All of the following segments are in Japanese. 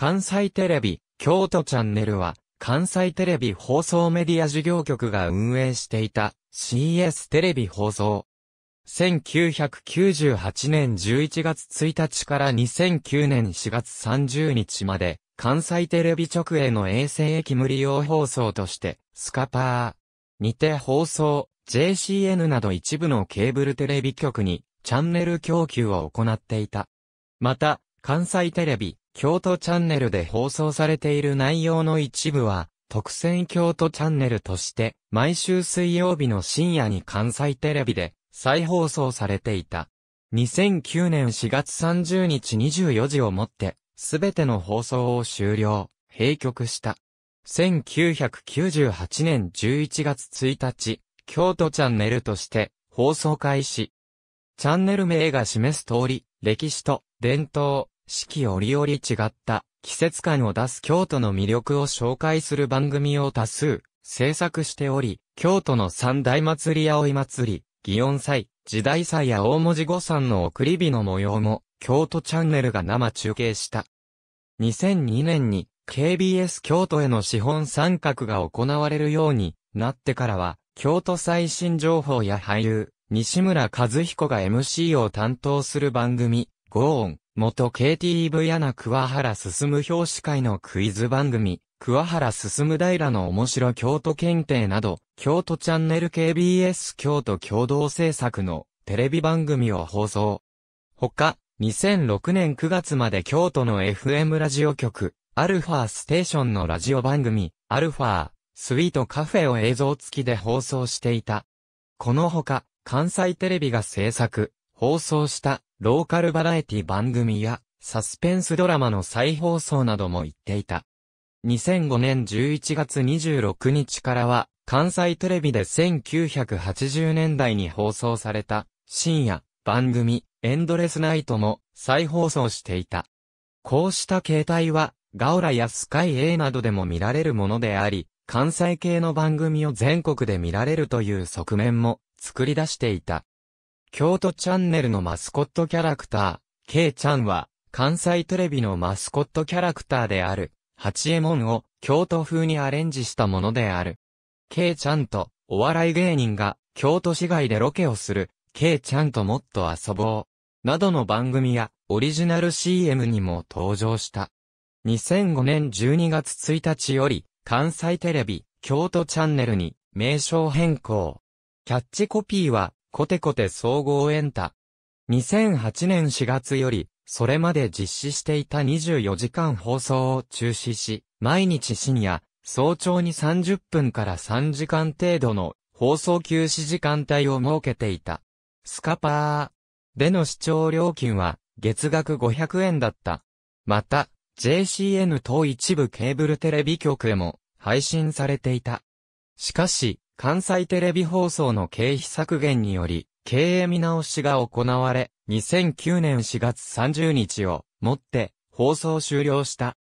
関西テレビ、京都チャンネルは、関西テレビ放送メディア事業局が運営していた CS テレビ放送。1998年11月1日から2009年4月30日まで、関西テレビ直営の衛星駅無利用放送として、スカパーにて放送、JCN など一部のケーブルテレビ局にチャンネル供給を行っていた。また、関西テレビ、京都チャンネルで放送されている内容の一部は、特選京都チャンネルとして、毎週水曜日の深夜に関西テレビで再放送されていた。2009年4月30日24時をもって、すべての放送を終了、閉局した。1998年11月1日、京都チャンネルとして放送開始。チャンネル名が示す通り、歴史と伝統、四季折々違った季節感を出す京都の魅力を紹介する番組を多数制作しており、京都の三大祭り葵祭り、祇園祭、時代祭や大文字御山の送り火の模様も、京都チャンネルが生中継した。2002年に KBS 京都への資本参画が行われるようになってからは、京都最新情報や俳優、西村和彦が MC を担当する番組、ゴーン、元 KTV アナ桑原進表紙会のクイズ番組、桑原進平の面白京都検定など、京都チャンネル KBS 京都共同制作のテレビ番組を放送。他、2006年9月まで京都の FM ラジオ局、アルファステーションのラジオ番組、アルファスイートカフェを映像付きで放送していた。このほか、関西テレビが制作、放送したローカルバラエティ番組や、サスペンスドラマの再放送なども行っていた。2005年11月26日からは、関西テレビで1980年代に放送された、深夜、番組、エンドレスナイトも再放送していた。こうした形態は、ガオラやスカイ A などでも見られるものであり、関西系の番組を全国で見られるという側面も作り出していた。京都チャンネルのマスコットキャラクター、K ちゃんは、関西テレビのマスコットキャラクターである、八右衛門を京都風にアレンジしたものである。K ちゃんと、お笑い芸人が、京都市外でロケをする、K ちゃんともっと遊ぼう。などの番組や、オリジナル CM にも登場した。2005年12月1日より、関西テレビ、京都チャンネルに、名称変更。キャッチコピーは、コテコテ総合エンタ。2008年4月より、それまで実施していた24時間放送を中止し、毎日深夜、早朝に30分から3時間程度の放送休止時間帯を設けていた。スカパーでの視聴料金は月額500円だった。また、JCN 等一部ケーブルテレビ局へも配信されていた。しかし、関西テレビ放送の経費削減により、経営見直しが行われ、2009年4月30日をもって放送終了した。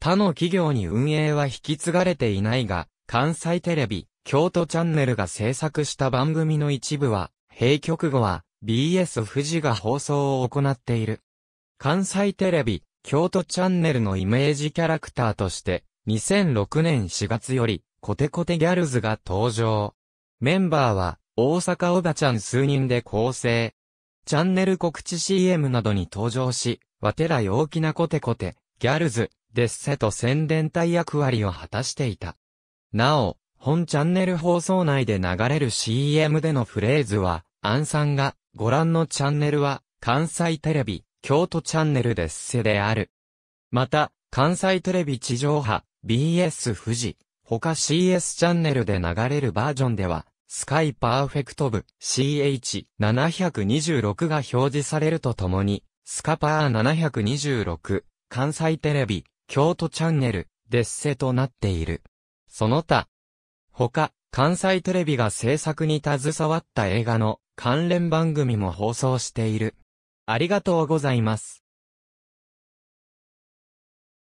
他の企業に運営は引き継がれていないが、関西テレビ、京都チャンネルが制作した番組の一部は、閉局後は BS 富士が放送を行っている。関西テレビ、京都チャンネルのイメージキャラクターとして、2006年4月より、コテコテギャルズが登場。メンバーは、大阪おばちゃん数人で構成。チャンネル告知 CM などに登場し、わてら陽気なコテコテ、ギャルズ、デッセと宣伝隊役割を果たしていた。なお、本チャンネル放送内で流れる CM でのフレーズは、アンさんが、ご覧のチャンネルは、関西テレビ、京都チャンネルデッセである。また、関西テレビ地上波、BS 富士、他 CS チャンネルで流れるバージョンでは、スカイパーフェクト部 CH726 が表示されるとともに、スカパー726、関西テレビ、京都チャンネル、デッセとなっている。その他、他、関西テレビが制作に携わった映画の関連番組も放送している。ありがとうございます。